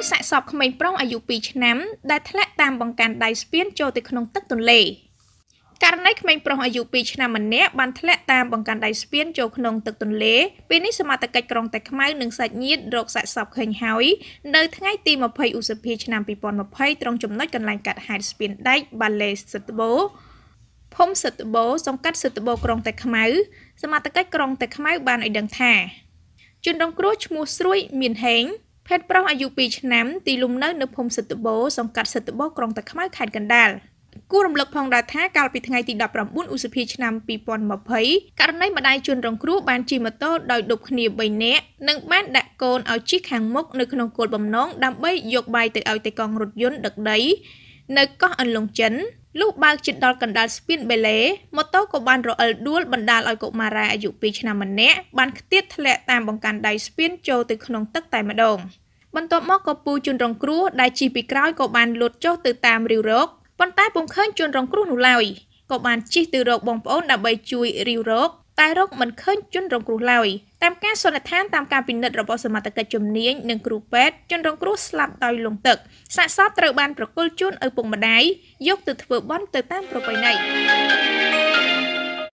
ដោយសាកសពក្មេងប្រុសអាយុ2ឆ្នាំដែលធ្លាក់តាមបង្កាន់ដៃស្ពានចូលទៅក្នុងទឹកទន្លេករណីក្មេងប្រុសអាយុ2ឆ្នាំម្នាក់បានធ្លាក់តាមបង្កាន់ដៃស្ពានចូលក្នុងទឹកទន្លេពេលនេះសមាជិកក្រុងតែខ្មៅនិងសាច់ញាតិរកសាកសពឃើញហើយនៅថ្ងៃទី20ឧសភាឆ្នាំ2020ត្រង់ចំណុចកន្លែងកាត់ហែកស្ពានដែកបាលេសិតបូភូមិសិតបូសង្កាត់សិតបូក្រុងតែខ្មៅសមាជិកក្រុងតែខ្មៅបានឲ្យដឹងថាជនរងគ្រោះឈ្មោះស្រួយមានហេងហេតុប្រុសអាយុ2ឆ្នាំទីលំនៅនៅភូមិសិទ្ធិបូសង្កាត់សិទ្ធិបូក្រុងតាខ្មៅខេត្តកណ្ដាលគួររំលឹកផងដែរថាកាលពីថ្ងៃទី19ឧសភាឆ្នាំ2020ករណីម្ដាយជនរងគ្រោះបានជិះម៉ូតូដោយដប់គ្នា3នាក់និងបានដាក់កូនឲ្យជិះខាងមុខនៅក្នុងគោលបំណងដើម្បីយកបាយទៅឲ្យតេកងរថយន្តដឹកដីនៅកោះអន្លង់ចិនលុះបើកជិតដល់កណ្ដាលស្ពានបេឡេម៉ូតូក៏បានរអិលដួលបណ្ដាលឲ្យកុមារាអាយុ2ឆ្នាំម្នាក់បានខ្ទាតធ្លាក់តាមបង្កាន់ដៃស្ពានចូលទៅក្នុងទឹកតែម្ដង បន្ទាប់មកក៏ពូជនរងគ្រោះដែលជិះពីក្រោយក៏បានលោតចុះទៅតាមរាវរកប៉ុន្តែពុំឃើញជនរងគ្រោះនោះឡើយក៏បានជិះទៅរកបងប្អូនដើម្បីជួយរាវរកតែរកមិនឃើញជនរងគ្រោះឡើយតាមការសន្និដ្ឋានតាមការពិនិត្យរបស់សមាជិកជំនាញនិងគ្រូពេទ្យជនរងគ្រោះស្លាប់ដោយលង់ទឹកសាកសពត្រូវបានប្រគល់ជូនឪពុកម្ដាយយកទៅធ្វើបន់ទៅតាមប្រពៃណី